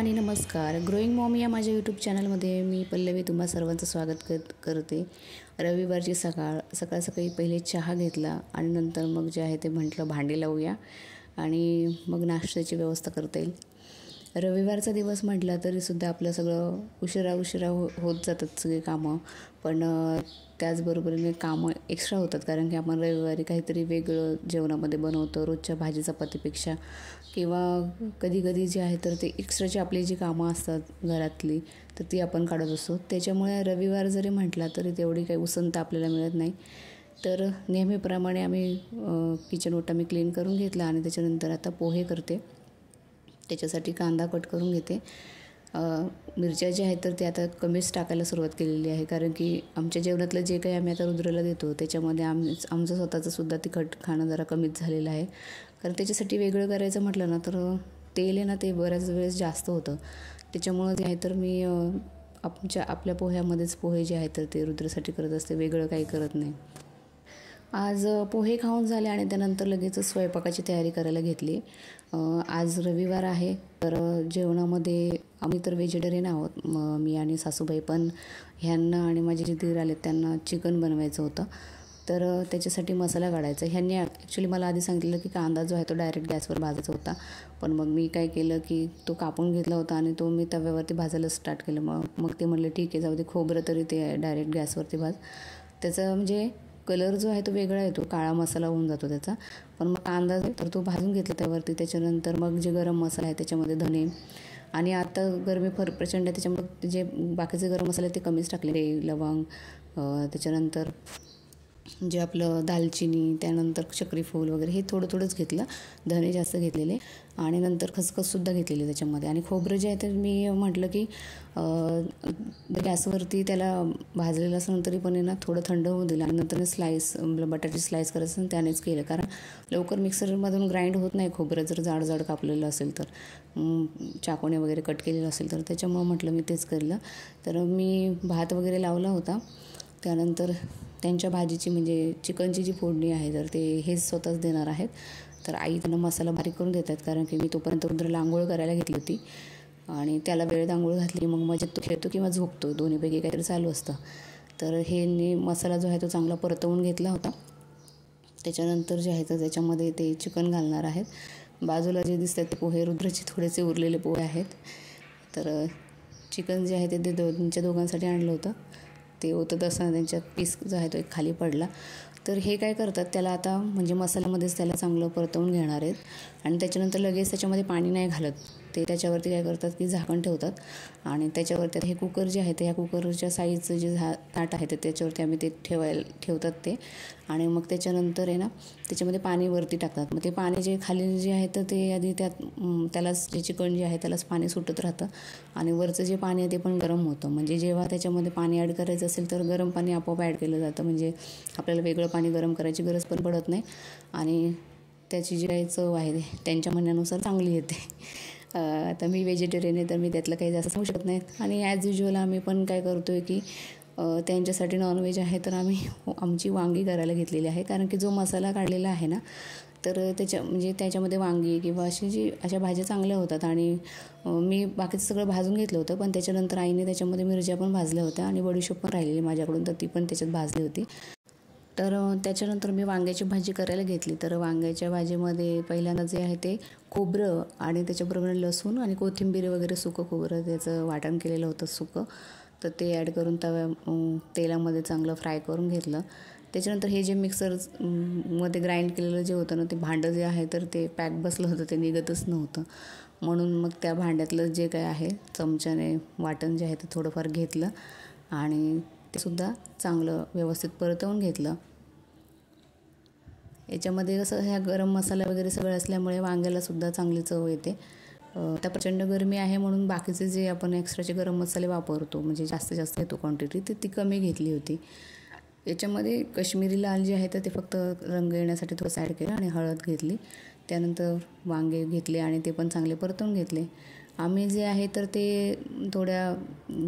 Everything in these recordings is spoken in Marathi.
आणि नमस्कार ग्रोईंग मॉम या माझ्या यूट्यूब चॅनलमध्ये मी पल्लवी तुम्हा सर्वांचं स्वागत कर करते रविवारची सकाळ सकाळ सकाळी पहिले चहा घेतला आणि नंतर मग जे आहे ते म्हटलं भांडी लावूया आणि मग नाश्त्याची व्यवस्था करता येईल रविवारचा दिवस म्हटला तरीसुद्धा आपलं सगळं उशिरा उशिरा हो होत जातात सगळी कामं पण त्याचबरोबरीने कामं एक्स्ट्रा होतात कारण की आपण रविवारी काहीतरी वेगळं जेवणामध्ये बनवतो रोजच्या भाजी चपातीपेक्षा किंवा कधी कधी जे आहे तर ते एक्स्ट्राची आपली जी कामं असतात घरातली तर ती आपण काढत असतो त्याच्यामुळे रविवार जरी म्हटला तरी तेवढी काही उसंत आपल्याला मिळत नाही तर नेहमीप्रमाणे आम्ही किचन ओटा मी क्लीन करून घेतला आणि त्याच्यानंतर आता पोहे करते त्याच्यासाठी कांदा कट करून घेते मिरच्या ज्या आहेत तर ते आता कमीच टाकायला सुरुवात केलेली आहे कारण की आमच्या जेवणातलं जे काही आम्ही आता रुद्राला देतो त्याच्यामध्ये आम आमचं स्वतःचं सुद्धा तिखट खाणं जरा कमीच झालेलं आहे कारण त्याच्यासाठी वेगळं करायचं म्हटलं ना तर तेल आहे ना ते बऱ्याच वेळेस जास्त होतं त्याच्यामुळं जे आहे तर मी आमच्या आपल्या पोह्यामध्येच पोहे जे आहेत तर ते रुद्रासाठी करत असते वेगळं काही करत नाही आज पोहे खाऊन झाले आणि त्यानंतर लगेचच स्वयंपाकाची तयारी करायला घेतली आज रविवार आहे तर जेवणामध्ये आम्ही तर व्हेजिटेरियन आहोत मी आणि सासूबाई पण ह्यांना आणि माझे जे दीर आले त्यांना चिकन बनवायचं होतं तर त्याच्यासाठी मसाला काढायचा ह्यांनी ॲक्च्युली मला आधी सांगितलं की कांदा जो आहे तो डायरेक्ट गॅसवर भाजायचा होता पण मग मी काय केलं की तो कापून घेतला होता आणि तो मी तव्यावरती भाजायला स्टार्ट केलं मग मग ते म्हणले ठीक आहे जाऊ दे खोबरं तरी ते डायरेक्ट गॅसवरती भाज त्याचं म्हणजे कलर जो आहे तो वेगळा येतो काळा मसाला होऊन जातो त्याचा पण मग कांदा तर तो भाजून घेतला त्यावरती त्याच्यानंतर मग जे गरम मसाला आहे त्याच्यामध्ये धने आणि आता गरमी फर प्रचंड आहे त्याच्यामुळे जे बाकीचे गरम मसाले ते कमीच टाकले लवंग त्याच्यानंतर जे आपलं दालचिनी त्यानंतर चक्रीफूल वगैरे हे थोडं थोडंच घेतलं धने जास्त घेतलेले आणि नंतर खसखससुद्धा घेतलेले त्याच्यामध्ये आणि खोबरं जे आहे तर मी म्हटलं की गॅसवरती त्याला भाजलेलं असं तरी पण ना थोडं थंड होऊ दिलं आणि नंतर स्लाईस बटाटे स्लाईस करायचं त्यानेच केलं कारण लवकर मिक्सरमधून ग्राइंड होत नाही खोबरं जर जाड जाड कापलेलं असेल तर चाकोने वगैरे कट केलेलं असेल तर त्याच्यामुळं म्हटलं मी तेच केलं तर मी भात वगैरे लावला होता त्यानंतर त्यांच्या भाजीची म्हणजे चिकनची जी फोडणी आहे तर ते हेच स्वतःच देणार आहेत तर आई त्यांना मसाला बारीक करून देत आहेत कारण की मी तोपर्यंत रुद्र लांगोळ करायला घेतली होती आणि त्याला वेळेत आंघोळ घातली मग मजेत तो खेळतो किंवा झोपतो दोन्हीपैकी काहीतरी चालू असतं तर हे मसाला जो आहे तो चांगला परतवून घेतला होता त्याच्यानंतर जे आहे तर त्याच्यामध्ये ते चिकन घालणार आहेत बाजूला जे दिसतात ते पोहे रुद्रचे थोडेसे उरलेले पोहे आहेत तर चिकन जे आहे ते त्यांच्या दोघांसाठी आणलं होतं ते होतं तसं त्यांच्यात पीस जो आहे तो एक खाली पडला तर हे काय करतात त्याला आता म्हणजे मसाल्यामध्येच त्याला चांगलं परतवून घेणार आहेत आणि त्याच्यानंतर लगेच त्याच्यामध्ये पाणी नाही घालत ते त्याच्यावरती काय करतात की झाकण ठेवतात आणि त्याच्यावरती हे कुकर जे आहे ते ह्या कुकरच्या साईजचं जे झा ताट आहे तर त्याच्यावरती आम्ही ते ठेवायला ठेवतात ते आणि मग त्याच्यानंतर आहे ना त्याच्यामध्ये पाणी वरती टाकतात मग ते पाणी जे खाली जे आहे तर ते आधी त्यात त्यालाच जे चिकन जे आहे त्यालाच पाणी सुटत राहतं आणि वरचं जे पाणी आहे ते पण गरम होतं म्हणजे जेव्हा त्याच्यामध्ये पाणी ॲड करायचं असेल तर गरम पाणी आपोआप ॲड केलं जातं म्हणजे आपल्याला वेगळं पाणी गरम करायची गरज पण पडत नाही आणि त्याची जी काही चव आहे त्यांच्या म्हणण्यानुसार चांगली येते आता मी व्हेजिटेरियन आहे तर मी त्यातलं काही जास्त सांगू शकत नाही आणि ॲज युज्युअल आम्ही पण काय करतो आहे की त्यांच्यासाठी नॉनव्हेज आहे तर आम्ही आमची वांगी करायला घेतलेली आहे कारण की जो मसाला काढलेला आहे ना तर त्याच्या म्हणजे त्याच्यामध्ये वांगी किंवा अशी जी अशा भाज्या चांगल्या होतात आणि मी बाकीचं सगळं भाजून घेतलं होतं पण त्याच्यानंतर आईने त्याच्यामध्ये मिरच्या पण भाजल्या होत्या आणि बडीशोप पण राहिलेली माझ्याकडून तर ती पण त्याच्यात भाजली होती तर त्याच्यानंतर मी वांग्याची भाजी करायला घेतली तर वांग्याच्या भाजीमध्ये पहिल्यांदा जे आहे ते खोबरं आणि त्याच्याबरोबर लसूण आणि कोथिंबीर वगैरे सुकं खोबरं त्याचं वाटण केलेलं होतं सुकं तर ते ॲड करून तव्या तेलामध्ये चांगलं फ्राय करून घेतलं त्याच्यानंतर हे जे मिक्सर मध्ये ग्राइंड केलेलं जे होतं ना ते भांडं जे आहे तर ते पॅक बसलं होतं ते निघतच नव्हतं म्हणून मग त्या भांड्यातलं जे काय आहे चमच्याने वाटण जे आहे ते थोडंफार घेतलं आणि ते सुद्धा चांगलं व्यवस्थित परतवून घेतलं याच्यामध्ये कसं ह्या गरम मसाला वगैरे सगळं असल्यामुळे वांग्यालासुद्धा चांगली चव येते आता प्रचंड गरमी आहे म्हणून बाकीचे जे आपण एक्स्ट्राचे गरम मसाले वापरतो म्हणजे जास्त जास्त येतो क्वांटिटी ती ती कमी घेतली होती याच्यामध्ये कश्मीरी लाल जे आहे तर ते फक्त रंग येण्यासाठी थोडं ॲड केलं आणि हळद घेतली त्यानंतर वांगे घेतले आणि ते पण चांगले परतून घेतले आम्ही जे आहे तर ते थोड्या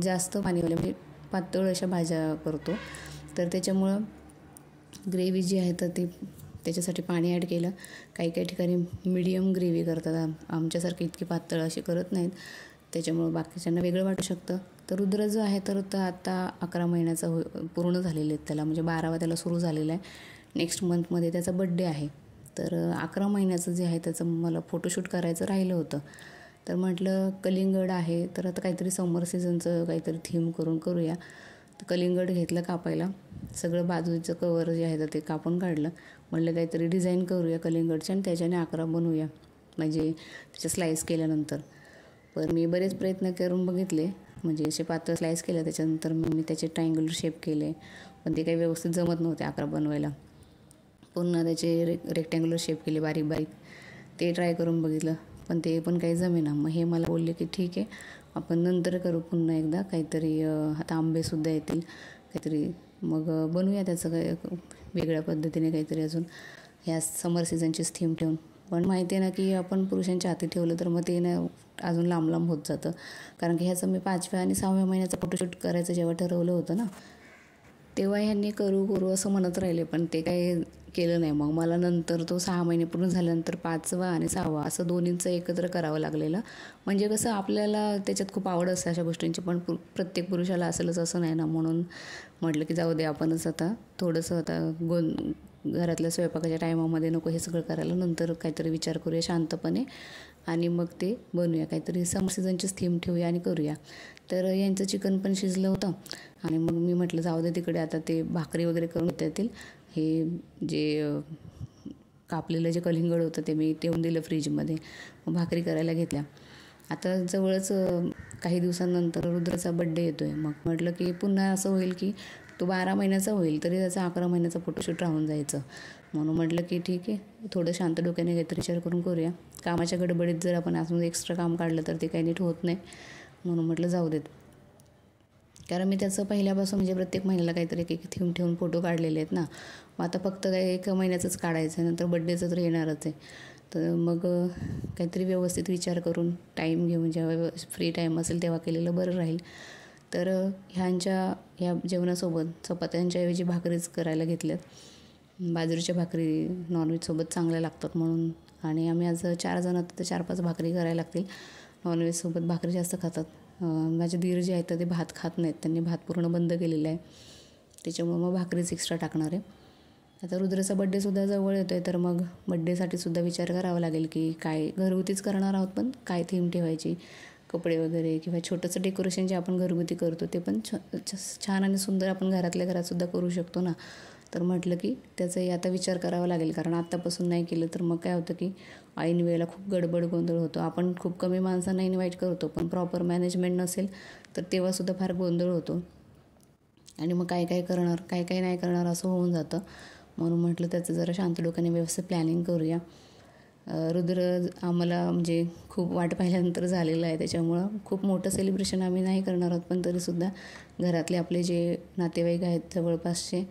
जास्त पाणीवाले म्हणजे पातळ अशा भाज्या करतो तर त्याच्यामुळं ग्रेव्ही जी आहे तर ती त्याच्यासाठी पाणी ॲड केलं काही काही ठिकाणी मिडियम ग्रेव्ही करतात आमच्यासारखी इतकी पातळ अशी करत नाहीत त्याच्यामुळं बाकीच्यांना वेगळं वाटू शकतं तर रुद्र जो आहे तर तो आता अकरा महिन्याचा हो पूर्ण झालेले आहेत त्याला म्हणजे बारावा त्याला सुरू झालेला आहे नेक्स्ट मंथमध्ये त्याचा बड्डे आहे तर अकरा महिन्याचं जे आहे त्याचं मला फोटोशूट करायचं राहिलं होतं तर म्हटलं कलिंगड आहे तर आता काहीतरी समर सीझनचं काहीतरी थीम करून करूया तर कलिंगड घेतलं कापायला सगळं बाजूचं कवर जे आहे तर ते कापून काढलं म्हणलं काहीतरी डिझाईन करूया कलिंगडच्या आणि त्याच्याने आकरा बनवूया म्हणजे त्याच्या स्लाईस केल्यानंतर पण मी बरेच प्रयत्न करून बघितले म्हणजे असे पातळ स्लाईस केलं त्याच्यानंतर मग मी त्याचे ट्रायंगुलर शेप केले पण ते काही व्यवस्थित जमत नव्हते आकरा बनवायला पुन्हा त्याचे रे रेक्टँग्युलर शेप केले बारीक बारीक ते ट्राय करून बघितलं पण ते पण काही जमेना मग हे मला बोलले की ठीक आहे आपण नंतर करू पुन्हा एकदा काहीतरी आता आंबेसुद्धा येतील काहीतरी मग बनवूया त्याचं काय वेगळ्या पद्धतीने काहीतरी अजून या समर सीझनचीच थीम ठेवून पण माहिती आहे ना की आपण पुरुषांच्या हाती ठेवलं तर मग ते ना अजून लांब लांब होत जातं कारण की ह्याचं मी पाचव्या आणि सहाव्या महिन्याचं फोटोशूट करायचं जेव्हा ठरवलं होतं ना तेव्हा ह्यांनी करू करू असं म्हणत राहिले पण ते काही केलं नाही मग मला नंतर तो सहा महिने पूर्ण झाल्यानंतर पाचवा आणि सहावा असं दोन्हींचं एकत्र करावं लागलेलं म्हणजे कसं आपल्याला त्याच्यात खूप आवड असते अशा गोष्टींची पण प्रत्येक पुरुषाला असेलच असं नाही ना म्हणून म्हटलं की जाऊ दे आपणच आता थोडंसं आता गोन घरातल्या स्वयंपाकाच्या टायमामध्ये नको हे सगळं करायला नंतर काहीतरी विचार करूया शांतपणे आणि मग ते बनूया काहीतरी समर सीझनचीच थीम ठेवूया आणि करूया तर यांचं चिकन पण शिजलं होतं आणि मग मी म्हटलं जाऊ दे तिकडे आता ते भाकरी वगैरे करून त्यातील हे जे कापलेलं जे कलिंगड होतं ते मी ठेवून दिलं फ्रीजमध्ये मग भाकरी करायला घेतल्या आता जवळच काही दिवसांनंतर रुद्राचा बड्डे येतो आहे मग म्हटलं की पुन्हा असं होईल की तो बारा महिन्याचा होईल तरी त्याचा अकरा महिन्याचा फोटोशूट राहून जायचं म्हणून म्हटलं की ठीक आहे थोडं शांत डोक्याने काहीतरी विचार करून करूया कामाच्या गडबडीत जर आपण अजून एक्स्ट्रा काम काढलं तर ते काही नीट होत नाही म्हणून म्हटलं जाऊ देत कारण मी त्याचं पहिल्यापासून म्हणजे प्रत्येक महिन्याला काहीतरी एक एक थीम ठेवून फोटो काढलेले आहेत ना मग आता फक्त काही एका महिन्याचंच काढायचं आहे नंतर बड्डेचं तर येणारच आहे तर मग काहीतरी व्यवस्थित विचार करून टाईम घेऊन जेव्हा फ्री टाईम असेल तेव्हा केलेलं बरं राहील तर ह्यांच्या ह्या जेवणासोबत चपात्यांच्याऐवजी भाकरीच करायला घेतल्यात बाजरीच्या भाकरी नॉनव्हेजसोबत चांगल्या लागतात म्हणून आणि आम्ही आज चार जण तर चार पाच भाकरी करायला लागतील नॉनव्हेजसोबत भाकरी जास्त खातात माझे धीर जे आहेत ते भात खात नाहीत त्यांनी भात पूर्ण बंद केलेलं आहे त्याच्यामुळं मग भाकरीच एक्स्ट्रा टाकणार आहे आता रुद्रचा बड्डेसुद्धा जवळ येतो आहे तर मग सुद्धा विचार करावा लागेल की काय घरगुतीच करणार आहोत पण काय थीम ठेवायची कपडे वगैरे किंवा छोटंसं डेकोरेशन जे आपण घरगुती करतो ते पण छ छान आणि सुंदर आपण घरातल्या घरातसुद्धा करू शकतो ना तर म्हटलं की त्याचाही आता विचार करावा लागेल कारण आत्तापासून नाही केलं तर मग काय होतं की ऐन वेळेला खूप गडबड गोंधळ होतो आपण खूप कमी माणसांना इन्व्हाइट करतो पण प्रॉपर मॅनेजमेंट नसेल तर तेव्हासुद्धा फार गोंधळ होतो आणि मग काय काय करणार काय काय नाही करणार असं होऊन जातं म्हणून म्हटलं त्याचं जरा शांत डोक्याने व्यवस्थित प्लॅनिंग करूया रुद्र आम्हाला म्हणजे खूप वाट पाहिल्यानंतर झालेलं आहे त्याच्यामुळं खूप मोठं सेलिब्रेशन आम्ही नाही करणार आहोत पण तरीसुद्धा घरातले आपले जे नातेवाईक आहेत जवळपासचे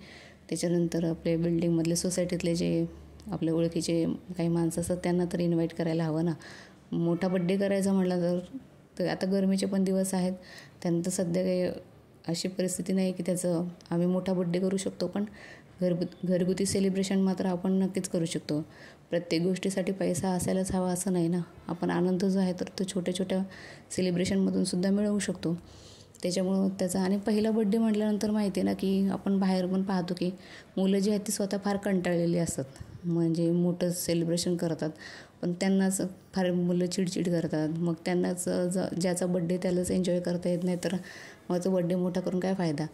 त्याच्यानंतर आपले बिल्डिंगमधले सोसायटीतले जे आपल्या ओळखीचे काही माणसं असतात त्यांना तर इन्व्हाइट करायला हवं ना मोठा बड्डे करायचा म्हटला तर तर आता गरमीचे पण दिवस आहेत त्यानंतर सध्या काही अशी परिस्थिती नाही की त्याचं आम्ही मोठा बड्डे करू शकतो पण घरगुती घरगुती सेलिब्रेशन मात्र आपण नक्कीच करू शकतो प्रत्येक गोष्टीसाठी पैसा असायलाच हवा असं नाही ना आपण आनंद जो आहे तर तो छोट्या छोट्या सेलिब्रेशनमधून सुद्धा मिळवू शकतो त्याच्यामुळं त्याचा आणि पहिला बड्डे म्हटल्यानंतर माहिती आहे ना की आपण बाहेर पण पाहतो की मुलं जी आहेत ती स्वतः फार कंटाळलेली असतात म्हणजे मोठं सेलिब्रेशन करतात पण त्यांनाच फार मुलं चिडचिड करतात मग त्यांनाच ज ज्याचा बड्डे त्यालाच एन्जॉय करता येत नाही तर मग तो बड्डे मोठा करून काय फायदा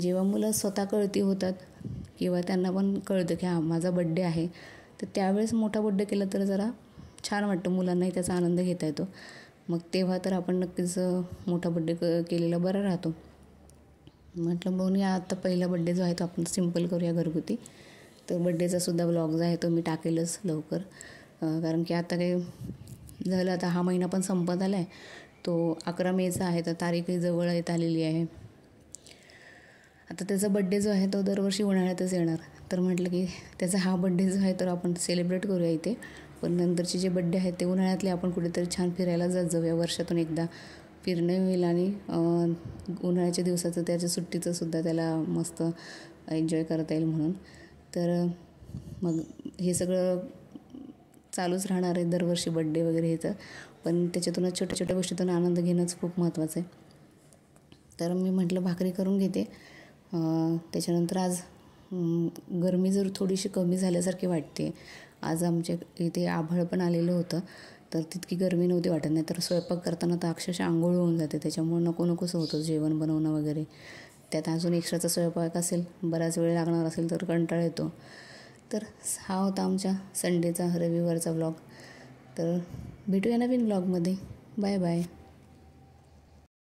जेव्हा मुलं स्वतः कळती होतात किंवा त्यांना पण कळतं की हां माझा बड्डे आहे तर त्यावेळेस मोठा बड्डे केला तर जरा छान वाटतं मुलांनाही त्याचा आनंद घेता येतो मग तेव्हा तर आपण नक्कीच मोठा बड्डे क केलेला बरा राहतो म्हटलं म्हणून या आता पहिला बड्डे जो आहे तो आपण सिम्पल करूया घरगुती तर बड्डेचासुद्धा सुद्धा ब्लॉग जो आहे तो मी टाकेलच लवकर कारण की आता काही झालं आता हा महिना पण संपत आला आहे तो अकरा मेचा आहे तर तारीखही जवळ येत आलेली आहे आता त्याचा बड्डे जो आहे तो दरवर्षी उन्हाळ्यातच येणार तर म्हटलं की त्याचा हा बड्डे जो आहे तर आपण सेलिब्रेट करूया इथे पण नंतरचे जे बड्डे आहेत ते उन्हाळ्यातले आपण कुठेतरी छान फिरायला जात जाऊया वर्षातून एकदा फिरणं होईल आणि उन्हाळ्याच्या दिवसाचं त्याच्या सुट्टीचं सुद्धा त्याला मस्त एन्जॉय करता येईल म्हणून तर मग हे सगळं चालूच राहणार आहे दरवर्षी बड्डे वगैरे हे तर पण त्याच्यातूनच छोट्या छोट्या गोष्टीतून आनंद घेणंच खूप महत्त्वाचं आहे तर मी म्हटलं भाकरी करून घेते त्याच्यानंतर आज गरमी जर थोडीशी कमी झाल्यासारखी वाटते आज आमच्या इथे आभळ पण आलेलं होतं तर तितकी गरमी नव्हती वाटत नाही तर स्वयंपाक करताना तर अक्षरशः आंघोळ होऊन जाते त्याच्यामुळे नको नकोसं होतं जेवण बनवणं वगैरे त्यात अजून एक्स्ट्राचा स्वयंपाक असेल बराच वेळ लागणार असेल तर कंटाळा येतो तर हा होता आमच्या संडेचा रविवारचा व्लॉग तर भेटूया नवीन ब्लॉगमध्ये बाय बाय